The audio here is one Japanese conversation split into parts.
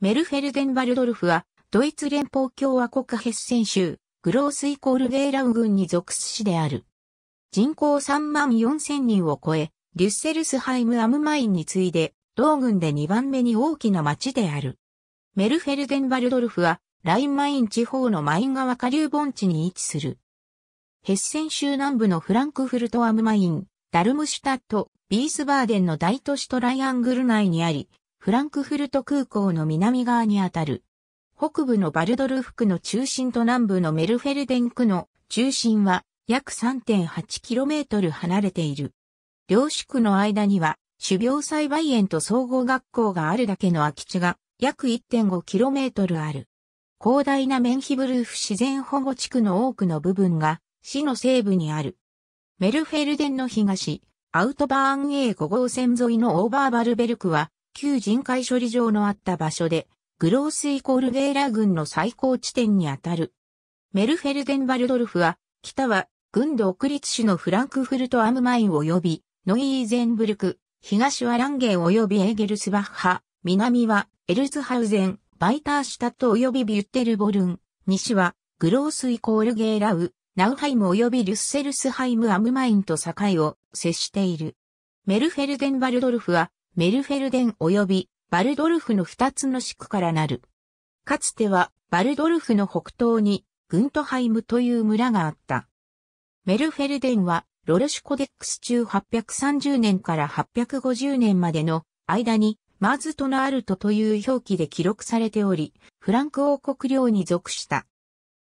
メルフェルデンバルドルフは、ドイツ連邦共和国ヘッセン州、グロースイコールゲーラウ軍に属す市である。人口3万4千人を超え、デュッセルスハイム・アムマインに次いで、同軍で2番目に大きな町である。メルフェルデンバルドルフは、ラインマイン地方のマイン川下流盆地に位置する。ヘッセン州南部のフランクフルト・アムマイン、ダルムシュタット、ビースバーデンの大都市トライアングル内にあり、フランクフルト空港の南側にあたる。北部のバルドルフ区の中心と南部のメルフェルデン区の中心は約 3.8km 離れている。両市区の間には種苗栽培園と総合学校があるだけの空き地が約 1.5km ある。広大なメンヒブルーフ自然保護地区の多くの部分が市の西部にある。メルフェルデンの東、アウトバーン A5 号線沿いのオーバーバルベルクは旧人海処理場のあった場所で、グロースイコールゲーラ軍の最高地点にあたる。メルフェルデンバルドルフは、北は、軍独立市のフランクフルトアムマイン及び、ノイーゼンブルク、東はランゲン及びエーゲルスバッハ、南は、エルズハウゼン、バイターシュタット及びビュッテルボルン、西は、グロースイコールゲーラウ、ナウハイム及びリュッセルスハイムアムマインと境を接している。メルフェルデンバルドルフはメルフェルデン及びバルドルフの二つの地区からなる。かつてはバルドルフの北東にグントハイムという村があった。メルフェルデンはロルシュコデックス中830年から850年までの間にマーズトナアルトという表記で記録されており、フランク王国領に属した。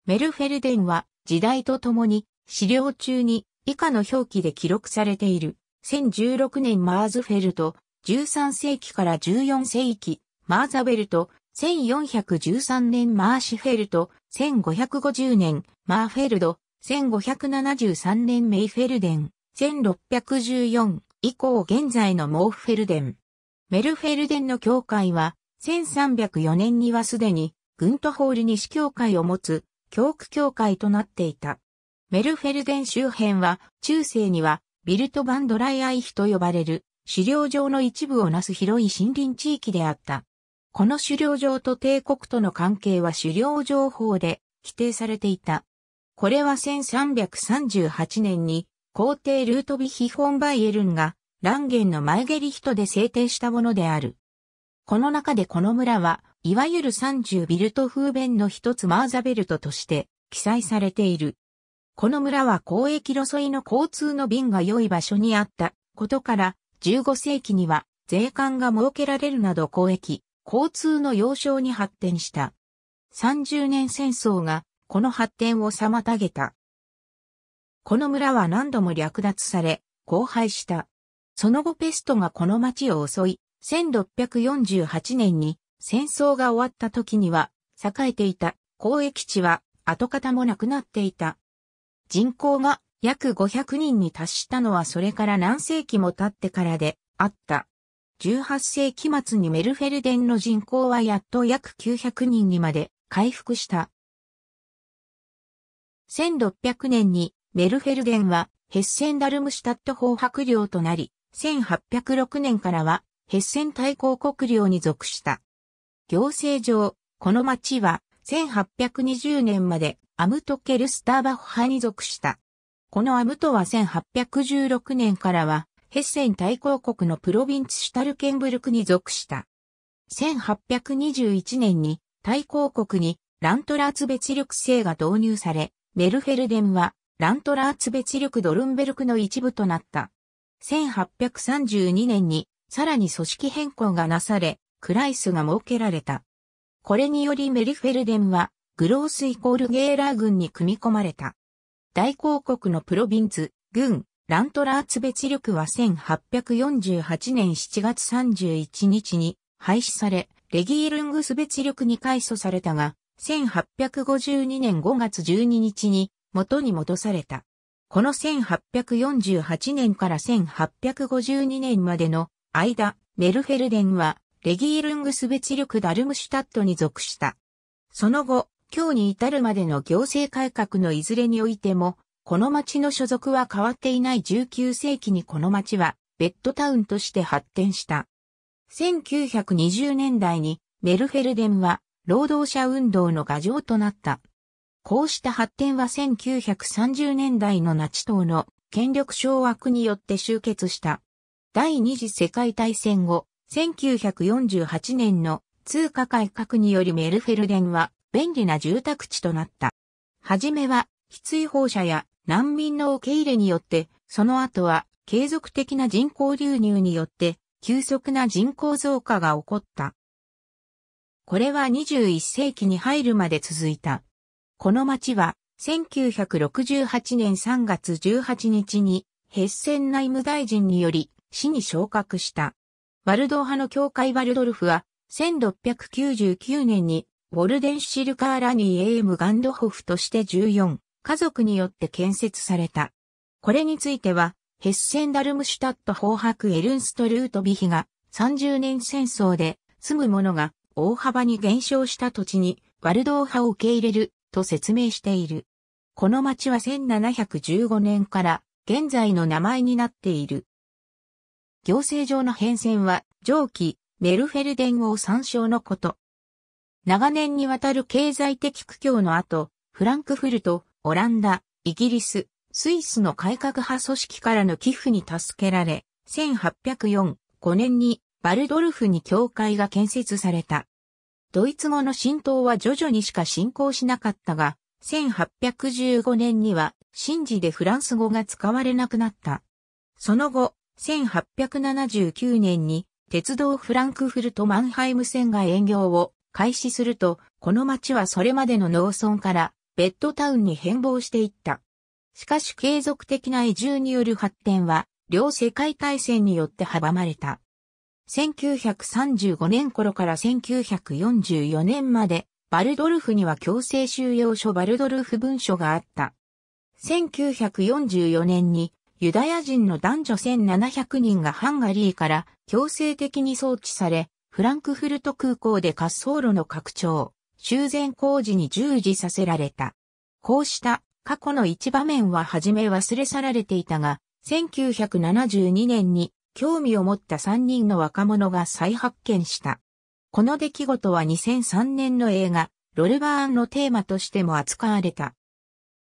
メルフェルデンは時代とともに資料中に以下の表記で記録されている。1016年マーズフェルト、13世紀から14世紀、マーザベルト、1413年マーシフェルト、1550年マーフェルド、1573年メイフェルデン、1614以降現在のモーフェルデン。メルフェルデンの教会は、1304年にはすでに、グントホール西教会を持つ、教区教会となっていた。メルフェルデン周辺は、中世には、ビルトバンドライアイヒと呼ばれる、狩猟場の一部をなす広い森林地域であった。この狩猟場と帝国との関係は狩猟情報で規定されていた。これは1338年に皇帝ルートビヒフォンバイエルンがランゲンのマイゲリヒトで制定したものである。この中でこの村は、いわゆる30ビルト風弁の一つマーザベルトとして記載されている。この村は交易路沿いの交通の便が良い場所にあったことから、15世紀には税関が設けられるなど交易、交通の要衝に発展した。30年戦争がこの発展を妨げた。この村は何度も略奪され、荒廃した。その後ペストがこの町を襲い、1648年に戦争が終わった時には、栄えていた交易地は跡形もなくなっていた。人口が約500人に達したのはそれから何世紀も経ってからであった。18世紀末にメルフェルデンの人口はやっと約900人にまで回復した。1600年にメルフェルデンはヘッセンダルムシュタット法白領となり、1806年からはヘッセン大公国領に属した。行政上、この町は1820年までアムトケルスターバッハに属した。このアムトは1816年からは、ヘッセン大公国のプロビンツシュタルケンブルクに属した。1821年に大公国にラントラーツ別力制が導入され、メルフェルデンはラントラーツ別力ドルンベルクの一部となった。1832年にさらに組織変更がなされ、クライスが設けられた。これによりメルフェルデンはグロースイコールゲーラー軍に組み込まれた。大公国のプロビンツ、軍、ラントラーツ別旅は1848年7月31日に廃止され、レギールングス別力に改組されたが、1852年5月12日に元に戻された。この1848年から1852年までの間、メルフェルデンはレギールングス別力ダルムシュタットに属した。その後、今日に至るまでの行政改革のいずれにおいても、この町の所属は変わっていない19世紀にこの町はベッドタウンとして発展した。1920年代にメルフェルデンは労働者運動の牙城となった。こうした発展は1930年代のナチ党の権力掌握によって終結した。第二次世界大戦後、1948年の通貨改革によりメルフェルデンは便利な住宅地となった。はじめは、つい放射や難民の受け入れによって、その後は継続的な人口流入によって、急速な人口増加が起こった。これは21世紀に入るまで続いた。この町は、1968年3月18日に、ヘッセン内務大臣により、市に昇格した。ワルドー派の教会ワルドルフは、1699年にボルデンシルカーラニー・エーム・ガンドホフとして14、家族によって建設された。これについては、ヘッセンダルムシュタット砲白エルンストルートビヒが30年戦争で住む者が大幅に減少した土地にワルドー派を受け入れると説明している。この町は1715年から現在の名前になっている。行政上の変遷は上記メルフェルデン王参照のこと。長年にわたる経済的苦境の後、フランクフルト、オランダ、イギリス、スイスの改革派組織からの寄付に助けられ、1804、5年にバルドルフに教会が建設された。ドイツ語の浸透は徐々にしか進行しなかったが、1815年には神事でフランス語が使われなくなった。その後、1879年に鉄道フランクフルト・マンハイム線が営業を開始すると、この町はそれまでの農村からベッドタウンに変貌していった。しかし継続的な移住による発展は、両世界大戦によって阻まれた。1935年頃から1944年まで、バルドルフには強制収容所バルドルフ文書があった。1944年に、ユダヤ人の男女1700人がハンガリーから強制的に送致され、フランクフルト空港で滑走路の拡張、修繕工事に従事させられた。こうした過去の一場面は初め忘れ去られていたが、1972年に興味を持った3人の若者が再発見した。この出来事は2003年の映画、ロルバーンのテーマとしても扱われた。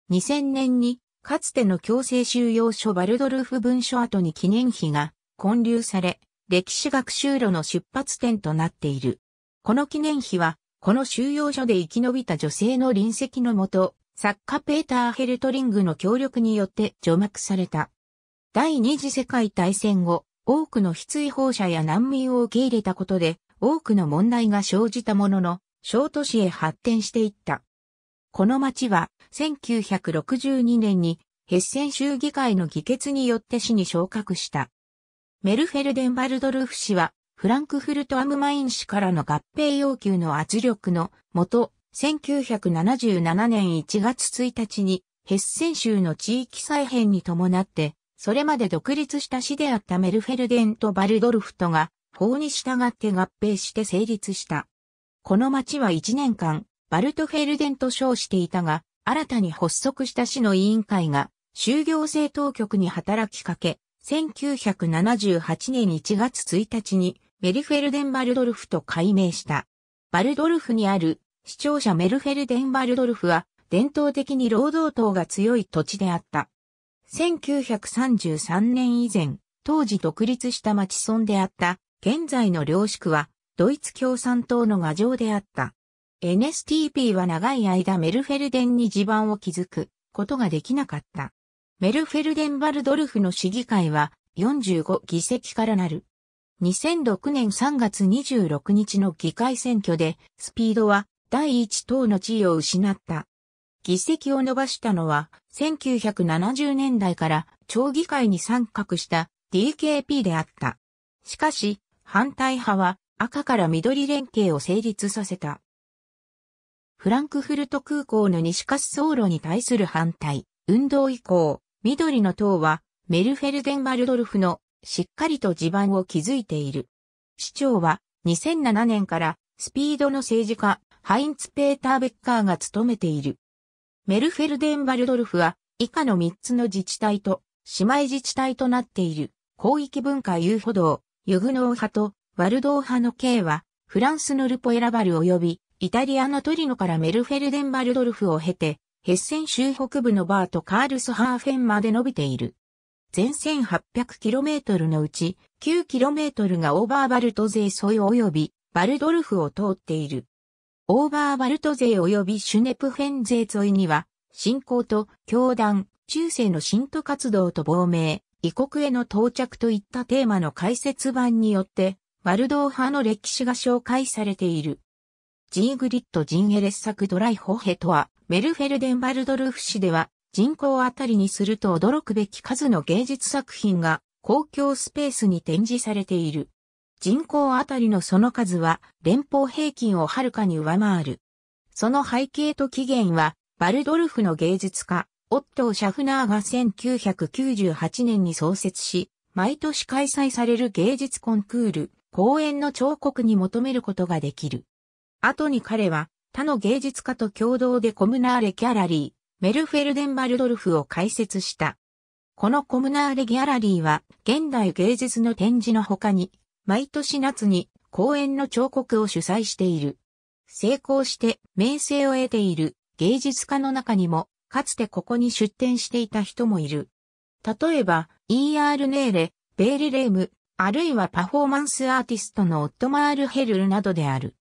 2000年に、かつての強制収容所バルドルフ文書跡に記念碑が建立され、歴史学習路の出発点となっている。この記念碑は、この収容所で生き延びた女性の臨席のもと、作家ペーター・ヘルトリングの協力によって除幕された。第二次世界大戦後、多くの非追放者や難民を受け入れたことで、多くの問題が生じたものの、小都市へ発展していった。この町は、1962年に、ヘッセン州議会の議決によって市に昇格した。メルフェルデンバルドルフ氏は、フランクフルト・アムマイン氏からの合併要求の圧力のもと、1977年1月1日に、ヘッセン州の地域再編に伴って、それまで独立した市であったメルフェルデンとバルドルフとが、法に従って合併して成立した。この町は1年間、バルトフェルデンと称していたが、新たに発足した市の委員会が、就業制当局に働きかけ、1978年1月1日にメルフェルデンバルドルフと改名した。バルドルフにある視聴者メルフェルデンバルドルフは伝統的に労働党が強い土地であった。1933年以前、当時独立した町村であった現在の領宿はドイツ共産党の牙城であった。NSTP は長い間メルフェルデンに地盤を築くことができなかった。メルフェルデンバルドルフの市議会は45議席からなる。2006年3月26日の議会選挙で、スピードは第一党の地位を失った。議席を伸ばしたのは、1970年代から町議会に参画した DKP であった。しかし、反対派は赤から緑連携を成立させた。フランクフルト空港の西滑走路に対する反対、運動以降、緑の塔は、メルフェルデン・バルドルフのしっかりと地盤を築いている。市長は2007年からスピードの政治家ハインツ・ペーター・ベッカーが務めている。メルフェルデン・バルドルフは以下の3つの自治体と姉妹自治体となっている広域文化遊歩道、ユグノー派とワルドー派の系はフランスのルポエラバル及びイタリアのトリノからメルフェルデン・バルドルフを経てヘッセン州北部のバーとカールスハーフェンまで伸びている。全 1800km のうち 9km がオーバーバルト勢沿い及びバルドルフを通っている。オーバーバルト勢及びシュネプフェン勢沿いには、信仰と教団、中世の信徒活動と亡命、異国への到着といったテーマの解説版によって、バルドー派の歴史が紹介されている。ジーグリット・ジンエレッサク・ドライホヘとは、メルフェルデンバルドルフ市では人口あたりにすると驚くべき数の芸術作品が公共スペースに展示されている。人口あたりのその数は連邦平均をはるかに上回る。その背景と起源は、バルドルフの芸術家、オットー・シャフナーが1998年に創設し、毎年開催される芸術コンクール、公演の彫刻に求めることができる。後に彼は他の芸術家と共同でコムナーレ・ギャラリー、メルフェルデンバルドルフを開設した。このコムナーレ・ギャラリーは、現代芸術の展示の他に、毎年夏に公演の彫刻を主催している。成功して名声を得ている芸術家の中にも、かつてここに出展していた人もいる。例えば、E.R. ネーレ、ベーリレーム、あるいはパフォーマンスアーティストのオットマール・ヘルルなどである。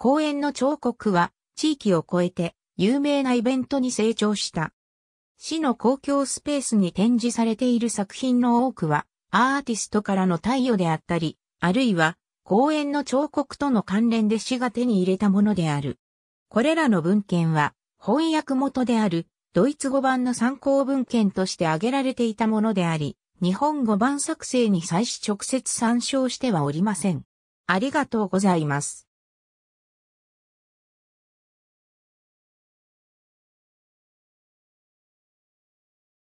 公園の彫刻は地域を超えて有名なイベントに成長した。市の公共スペースに展示されている作品の多くはアーティストからの貸与であったり、あるいは公園の彫刻との関連で市が手に入れたものである。これらの文献は翻訳元であるドイツ語版の参考文献として挙げられていたものであり、日本語版作成に際し直接参照してはおりません。ありがとうございます。